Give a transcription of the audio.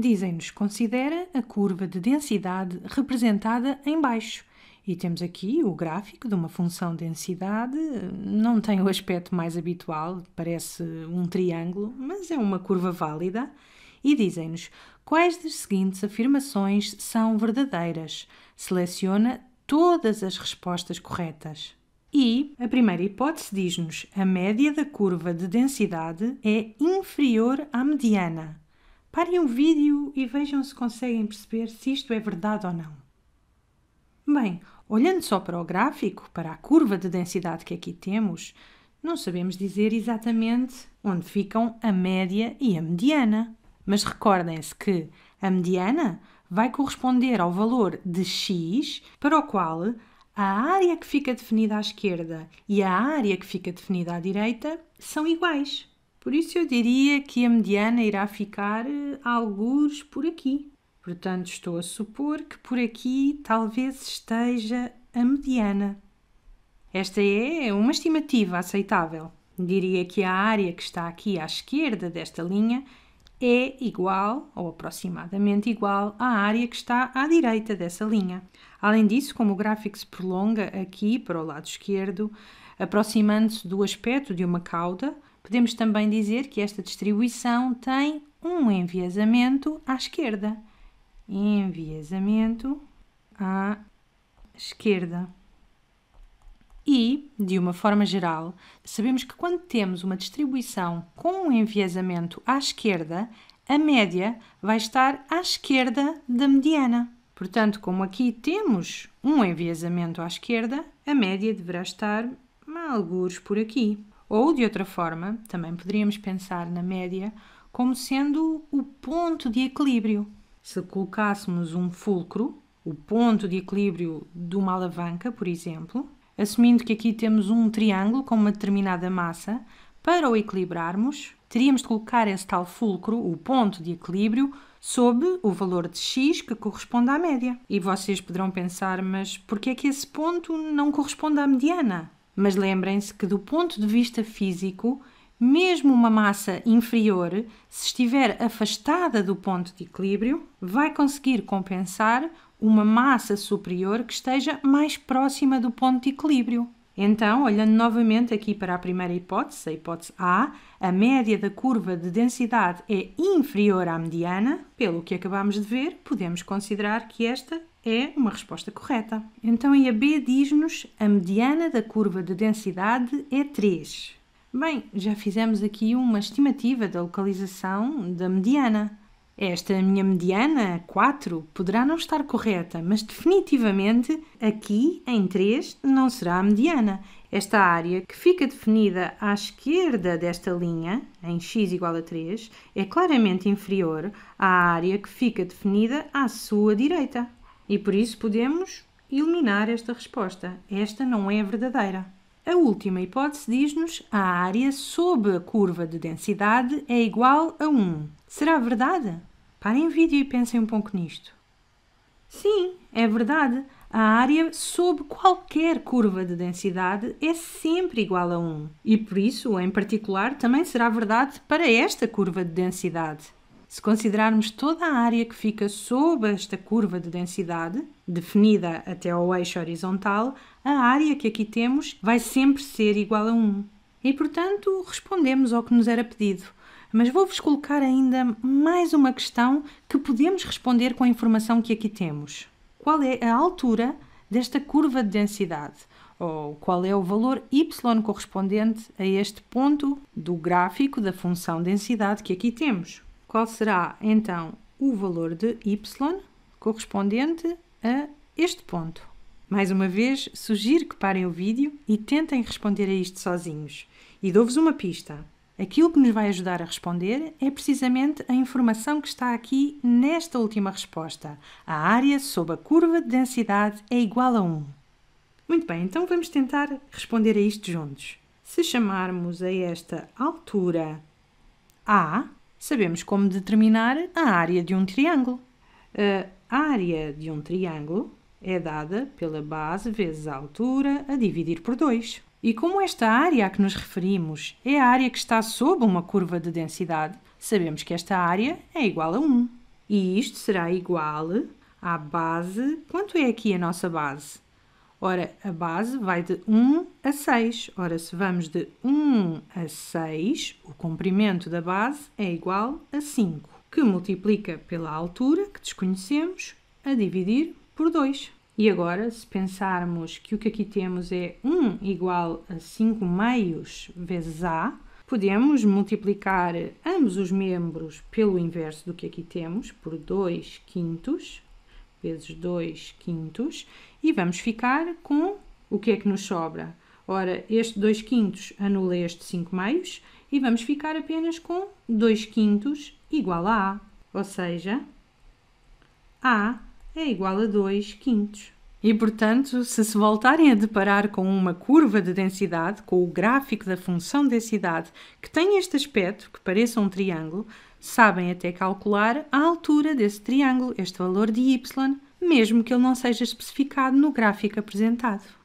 dizem-nos considera a curva de densidade representada em baixo. E temos aqui o gráfico de uma função densidade, não tem o aspecto mais habitual, parece um triângulo, mas é uma curva válida. E dizem-nos quais das seguintes afirmações são verdadeiras. Seleciona todas as respostas corretas. E a primeira hipótese diz-nos a média da curva de densidade é inferior à mediana. Parem o um vídeo e vejam se conseguem perceber se isto é verdade ou não. Bem, olhando só para o gráfico, para a curva de densidade que aqui temos, não sabemos dizer exatamente onde ficam a média e a mediana. Mas recordem-se que a mediana vai corresponder ao valor de x para o qual a área que fica definida à esquerda e a área que fica definida à direita são iguais. Por isso eu diria que a mediana irá ficar alguns eh, algures por aqui. Portanto, estou a supor que por aqui talvez esteja a mediana. Esta é, é uma estimativa aceitável. Diria que a área que está aqui à esquerda desta linha é igual ou aproximadamente igual à área que está à direita dessa linha. Além disso, como o gráfico se prolonga aqui para o lado esquerdo, aproximando-se do aspecto de uma cauda, Podemos também dizer que esta distribuição tem um enviesamento à esquerda. Enviesamento à esquerda. E, de uma forma geral, sabemos que quando temos uma distribuição com um enviesamento à esquerda, a média vai estar à esquerda da mediana. Portanto, como aqui temos um enviesamento à esquerda, a média deverá estar algures por aqui. Ou, de outra forma, também poderíamos pensar na média como sendo o ponto de equilíbrio. Se colocássemos um fulcro, o ponto de equilíbrio de uma alavanca, por exemplo, assumindo que aqui temos um triângulo com uma determinada massa, para o equilibrarmos, teríamos de colocar esse tal fulcro, o ponto de equilíbrio, sob o valor de x que corresponde à média. E vocês poderão pensar, mas por que é que esse ponto não corresponde à mediana? Mas lembrem-se que, do ponto de vista físico, mesmo uma massa inferior, se estiver afastada do ponto de equilíbrio, vai conseguir compensar uma massa superior que esteja mais próxima do ponto de equilíbrio. Então, olhando novamente aqui para a primeira hipótese, a hipótese A, a média da curva de densidade é inferior à mediana, pelo que acabamos de ver, podemos considerar que esta é uma resposta correta. Então, a B diz-nos a mediana da curva de densidade é 3. Bem, já fizemos aqui uma estimativa da localização da mediana. Esta minha mediana, 4, poderá não estar correta, mas definitivamente aqui em 3 não será a mediana. Esta área que fica definida à esquerda desta linha, em x igual a 3, é claramente inferior à área que fica definida à sua direita. E por isso podemos eliminar esta resposta. Esta não é verdadeira. A última hipótese diz-nos a área sob a curva de densidade é igual a 1. Será verdade? Parem o vídeo e pensem um pouco nisto. Sim, é verdade. A área sob qualquer curva de densidade é sempre igual a 1. E por isso, em particular, também será verdade para esta curva de densidade. Se considerarmos toda a área que fica sob esta curva de densidade, definida até ao eixo horizontal, a área que aqui temos vai sempre ser igual a 1. E, portanto, respondemos ao que nos era pedido. Mas vou-vos colocar ainda mais uma questão que podemos responder com a informação que aqui temos. Qual é a altura desta curva de densidade? Ou qual é o valor y correspondente a este ponto do gráfico da função densidade que aqui temos? qual será então o valor de y correspondente a este ponto. Mais uma vez, sugiro que parem o vídeo e tentem responder a isto sozinhos. E dou-vos uma pista. Aquilo que nos vai ajudar a responder é precisamente a informação que está aqui nesta última resposta. A área sob a curva de densidade é igual a 1. Muito bem, então vamos tentar responder a isto juntos. Se chamarmos a esta altura A, sabemos como determinar a área de um triângulo. Eh, a área de um triângulo é dada pela base vezes a altura a dividir por 2. E como esta área a que nos referimos é a área que está sob uma curva de densidade, sabemos que esta área é igual a 1. E isto será igual à base. Quanto é aqui a nossa base? Ora, a base vai de 1 a 6. Ora, se vamos de 1 a 6, o comprimento da base é igual a 5, que multiplica pela altura que desconhecemos a dividir por 2. E agora, se pensarmos que o que aqui temos é 1 igual a 5 meios vezes A, podemos multiplicar ambos os membros pelo inverso do que aqui temos, por 2 quintos, vezes 2 quintos e vamos ficar com o que é que nos sobra. Ora, este 2 quintos anula este 5 meios e vamos ficar apenas com 2 quintos igual a A. Ou seja, A é igual a 2 quintos. E, portanto, se se voltarem a deparar com uma curva de densidade, com o gráfico da função densidade, que tem este aspecto, que pareça um triângulo, Sabem até calcular a altura desse triângulo, este valor de y, mesmo que ele não seja especificado no gráfico apresentado.